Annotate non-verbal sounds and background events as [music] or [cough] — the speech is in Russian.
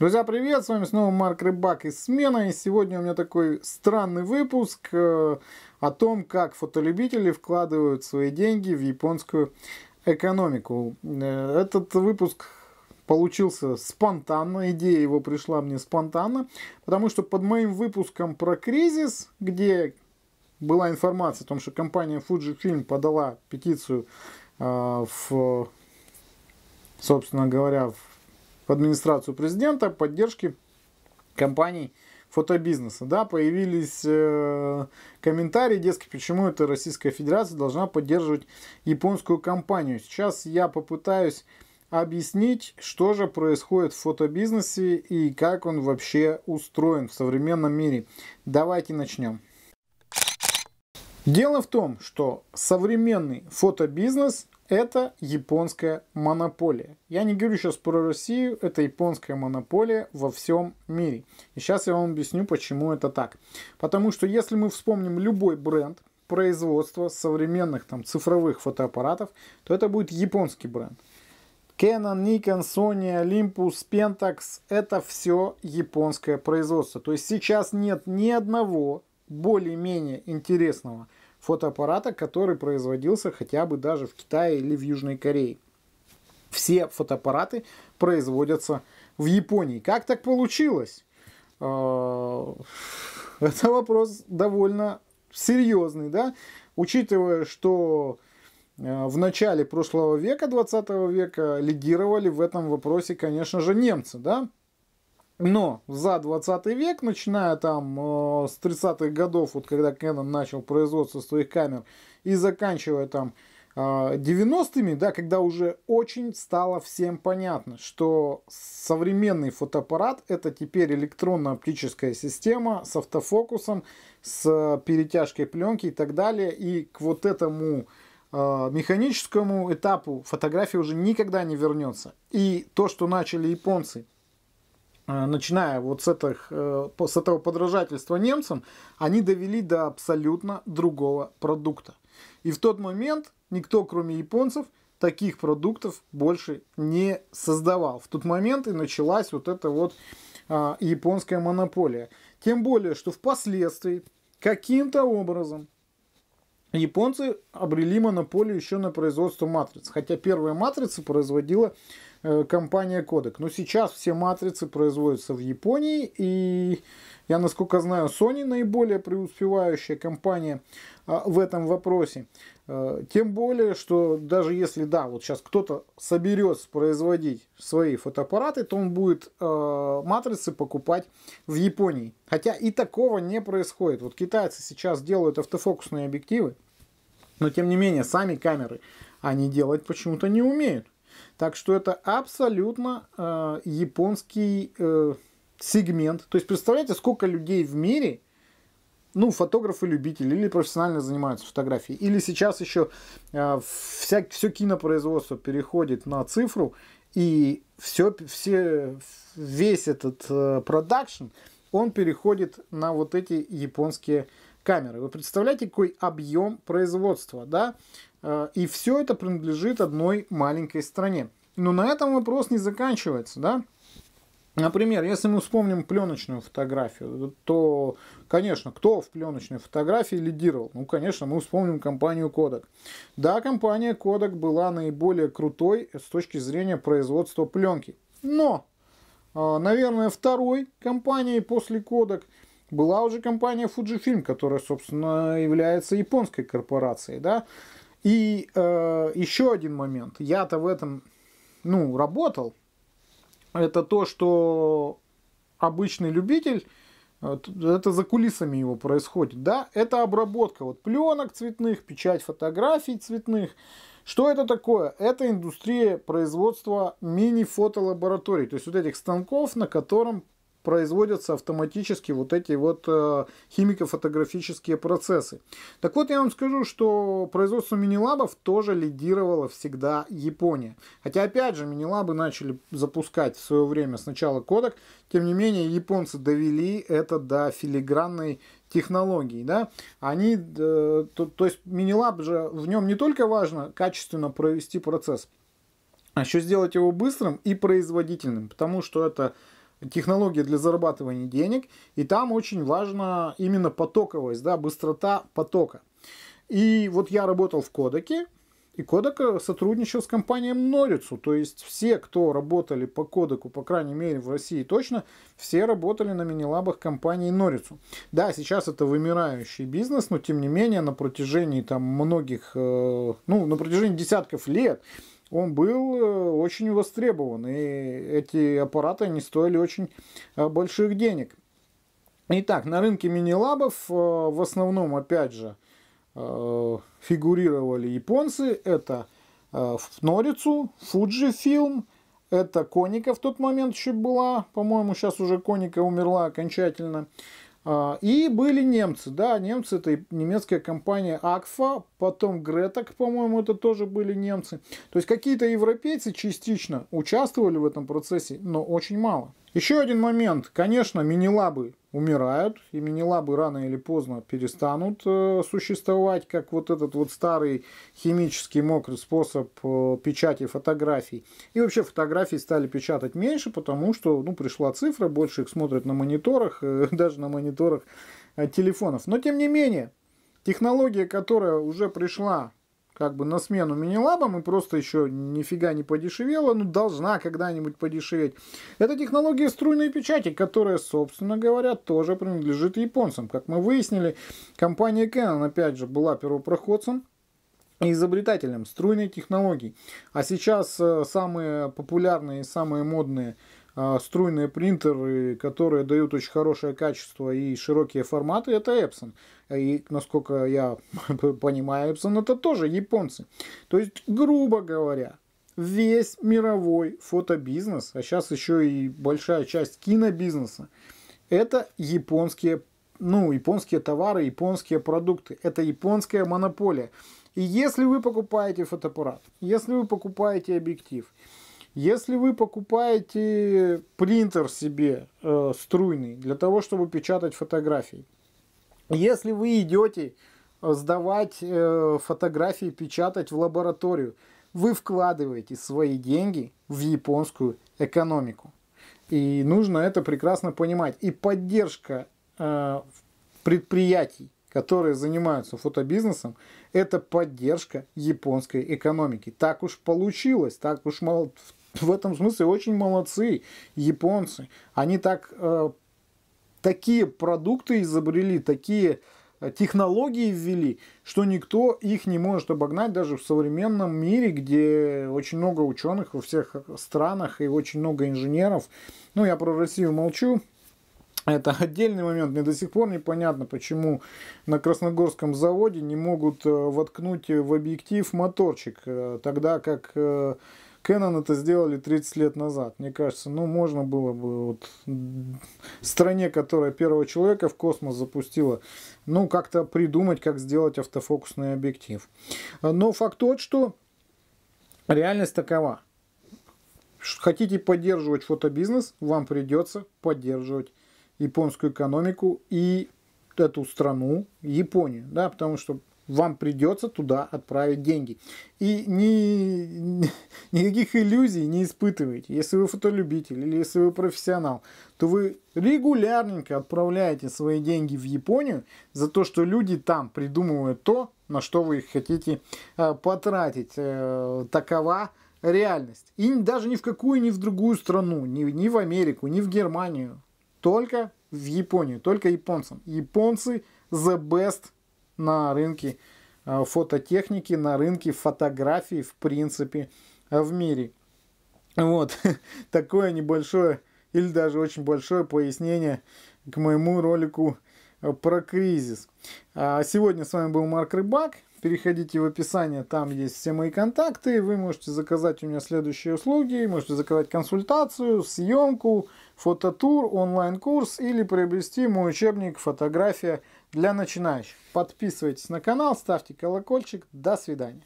Друзья, привет! С вами снова Марк Рыбак из Смена. И сегодня у меня такой странный выпуск э, о том, как фотолюбители вкладывают свои деньги в японскую экономику. Э, этот выпуск получился спонтанно, идея его пришла мне спонтанно, потому что под моим выпуском про кризис, где была информация о том, что компания Fujifilm подала петицию э, в, собственно говоря, в в администрацию президента поддержки компаний фотобизнеса. Да, появились э, комментарии, дескать, почему эта Российская Федерация должна поддерживать японскую компанию. Сейчас я попытаюсь объяснить, что же происходит в фотобизнесе и как он вообще устроен в современном мире. Давайте начнем. Дело в том, что современный фотобизнес, это японская монополия. Я не говорю сейчас про Россию, это японская монополия во всем мире. И сейчас я вам объясню, почему это так. Потому что если мы вспомним любой бренд производства современных там цифровых фотоаппаратов, то это будет японский бренд. Canon, Nikon, Sony, Olympus, Pentax – это все японское производство. То есть сейчас нет ни одного более-менее интересного – фотоаппарата, который производился хотя бы даже в Китае или в Южной Корее. Все фотоаппараты производятся в Японии. Как так получилось? А, это вопрос довольно серьезный, да? Учитывая, что а, в начале прошлого века, 20 века, лидировали в этом вопросе, конечно же, немцы, да? Но за 20 век, начиная там э, с 30-х годов, вот когда Canon начал производство своих камер, и заканчивая там э, 90-ми, да, когда уже очень стало всем понятно, что современный фотоаппарат это теперь электронно-оптическая система с автофокусом, с перетяжкой пленки и так далее. И к вот этому э, механическому этапу фотография уже никогда не вернется. И то, что начали японцы Э, начиная вот с, этих, э, с этого подражательства немцам, они довели до абсолютно другого продукта. И в тот момент никто, кроме японцев, таких продуктов больше не создавал. В тот момент и началась вот эта вот а, японская монополия. Тем более, что впоследствии каким-то образом японцы обрели монополию еще на производство матриц. Хотя первая матрица производила Э, компания Kodak. Но сейчас все матрицы производятся в Японии, и я, насколько знаю, Sony наиболее преуспевающая компания а, в этом вопросе. Э, тем более, что даже если, да, вот сейчас кто-то соберется производить свои фотоаппараты, то он будет э, матрицы покупать в Японии. Хотя и такого не происходит. Вот китайцы сейчас делают автофокусные объективы, но тем не менее сами камеры они делать почему-то не умеют. Так что это абсолютно э, японский э, сегмент. То есть представляете, сколько людей в мире, ну, фотографы-любители или профессионально занимаются фотографией, или сейчас еще э, все кинопроизводство переходит на цифру, и все, все, весь этот э, продакшн, он переходит на вот эти японские камеры. Вы представляете, какой объем производства, да? Э, и все это принадлежит одной маленькой стране. Но на этом вопрос не заканчивается, да? Например, если мы вспомним пленочную фотографию, то, конечно, кто в пленочной фотографии лидировал? Ну, конечно, мы вспомним компанию Kodak. Да, компания Kodak была наиболее крутой с точки зрения производства пленки. Но, э, наверное, второй компанией после Kodak была уже компания Fujifilm, которая, собственно, является японской корпорацией, да? И э, еще один момент. Я-то в этом, ну, работал. Это то, что обычный любитель, это за кулисами его происходит, да? Это обработка вот пленок цветных, печать фотографий цветных. Что это такое? Это индустрия производства мини-фотолабораторий, то есть вот этих станков, на котором производятся автоматически вот эти вот э, химико-фотографические процессы. Так вот, я вам скажу, что производство мини-лабов тоже лидировала всегда Япония. Хотя, опять же, мини-лабы начали запускать в свое время сначала кодек, тем не менее, японцы довели это до филигранной технологии, да, они, э, то, то есть мини-лаб же, в нем не только важно качественно провести процесс, а еще сделать его быстрым и производительным, потому что это технология для зарабатывания денег, и там очень важна именно потоковость, да, быстрота потока. И вот я работал в Кодеке, и Кодек э, сотрудничал с компанией Норицу. То есть все, кто работали по Кодеку, по крайней мере в России точно, все работали на минилабах компании Норицу. Да, сейчас это вымирающий бизнес, но тем не менее на протяжении там многих, э, ну на протяжении десятков лет он был э, очень востребован, и эти аппараты не стоили очень э, больших денег. Итак, на рынке мини-лабов э, в основном, опять же, фигурировали японцы. Это в Норицу, Фуджифилм, это Коника в тот момент еще была, по-моему, сейчас уже Коника умерла окончательно. А, и были немцы, да, немцы, это немецкая компания Акфа, потом Греток, по-моему, это тоже были немцы. То есть какие-то европейцы частично участвовали в этом процессе, но очень мало. Еще один момент, конечно, минилабы умирают, и минилабы рано или поздно перестанут э, существовать, как вот этот вот старый химический мокрый способ э, печати фотографий. И вообще фотографии стали печатать меньше, потому что ну, пришла цифра, больше их смотрят на мониторах, э, [laughs] даже на мониторах телефонов. Но тем не менее, технология, которая уже пришла как бы на смену Минилабам и просто еще нифига не подешевела, но ну, должна когда-нибудь подешеветь. Это технология струйной печати, которая, собственно говоря, тоже принадлежит японцам. Как мы выяснили, компания Canon, опять же, была первопроходцем изобретателем струйной технологии. А сейчас э, самые популярные, самые модные а, струйные принтеры, которые дают очень хорошее качество и широкие форматы, это Epson. И, насколько я [laughs] понимаю, Epson это тоже японцы. То есть, грубо говоря, весь мировой фотобизнес, а сейчас еще и большая часть кинобизнеса, это японские, ну, японские товары, японские продукты. Это японская монополия. И если вы покупаете фотоаппарат, если вы покупаете объектив, если вы покупаете принтер себе э, струйный для того, чтобы печатать фотографии, если вы идете э, сдавать э, фотографии, печатать в лабораторию, вы вкладываете свои деньги в японскую экономику. И нужно это прекрасно понимать. И поддержка э, предприятий, которые занимаются фотобизнесом, это поддержка японской экономики. Так уж получилось, так уж мол, в этом смысле очень молодцы японцы. Они так, э, такие продукты изобрели, такие э, технологии ввели, что никто их не может обогнать даже в современном мире, где очень много ученых во всех э, странах и очень много инженеров. Ну, я про Россию молчу. Это отдельный момент. Мне до сих пор непонятно, почему на Красногорском заводе не могут э, воткнуть в объектив моторчик, тогда как Canon это сделали 30 лет назад. Мне кажется, ну можно было бы вот стране, которая первого человека в космос запустила, ну как-то придумать, как сделать автофокусный объектив. Но факт тот, что реальность такова. Хотите поддерживать фотобизнес, вам придется поддерживать японскую экономику и эту страну, Японию, да, потому что вам придется туда отправить деньги. И ни, ни, никаких иллюзий не испытывайте. Если вы фотолюбитель или если вы профессионал, то вы регулярненько отправляете свои деньги в Японию за то, что люди там придумывают то, на что вы их хотите э, потратить. Э, такова реальность. И даже ни в какую, ни в другую страну, ни, ни в Америку, ни в Германию. Только в Японию, только японцам. Японцы the best на рынке э, фототехники, на рынке фотографии, в принципе, э, в мире. Вот, [laughs] такое небольшое или даже очень большое пояснение к моему ролику э, про кризис. А сегодня с вами был Марк Рыбак. Переходите в описание, там есть все мои контакты. Вы можете заказать у меня следующие услуги. Можете заказать консультацию, съемку, фототур, онлайн-курс или приобрести мой учебник «Фотография для начинающих. Подписывайтесь на канал, ставьте колокольчик. До свидания.